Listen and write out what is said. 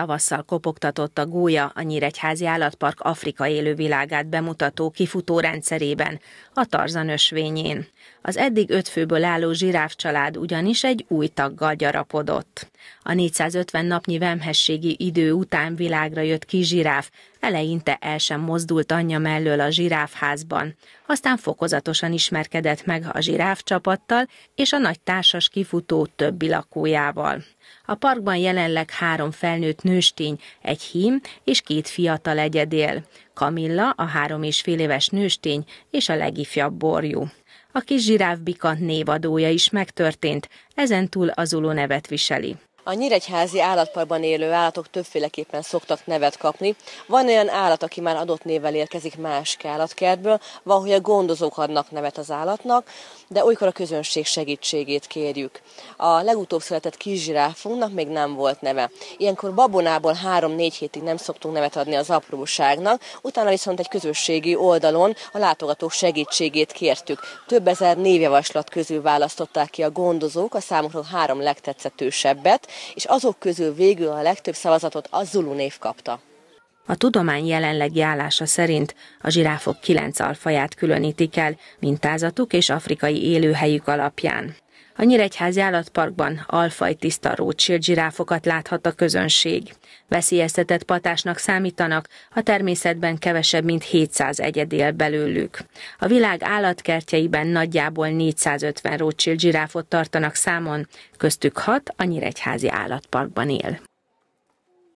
tavasszal kopogtatott a gólya a Nyíregyházi Állatpark Afrika élővilágát bemutató kifutó rendszerében, a Tarzan ösvényén. Az eddig öt főből álló zsiráf család ugyanis egy új taggal gyarapodott. A 450 napnyi vemhességi idő után világra jött ki zsiráf, eleinte el sem mozdult anyja mellől a zsiráfházban. Aztán fokozatosan ismerkedett meg a zsiráf csapattal és a nagy társas kifutó többi lakójával. A parkban jelenleg három felnőtt nőstény, egy hím és két fiatal egyedél. Kamilla, a három és fél éves nőstény és a legifjabb borjú. A kis zsiráfbika névadója is megtörtént, ezentúl azuló nevet viseli. A nyíregyházi állatparkban élő állatok többféleképpen szoktak nevet kapni. Van olyan állat, aki már adott névvel érkezik más állatkertből, van, hogy a gondozók adnak nevet az állatnak, de olykor a közönség segítségét kérjük. A legutóbb született kis zsiráfunknak még nem volt neve. Ilyenkor babonából 3-4 hétig nem szoktunk nevet adni az apróságnak, utána viszont egy közösségi oldalon a látogatók segítségét kértük. Több ezer névjavaslat közül választották ki a gondozók a számukra három legtetszetősebbet, és azok közül végül a legtöbb szavazatot a Zulu név kapta. A tudomány jelenlegi állása szerint a zsiráfok kilenc alfaját különítik el mintázatuk és afrikai élőhelyük alapján. A Nyíregyházi Állatparkban alfaj tiszta rótsírt zsiráfokat láthat a közönség. Veszélyeztetett patásnak számítanak, a természetben kevesebb, mint 700 egyedél belőlük. A világ állatkertjeiben nagyjából 450 rótsírt zsiráfot tartanak számon, köztük hat a Nyíregyházi Állatparkban él.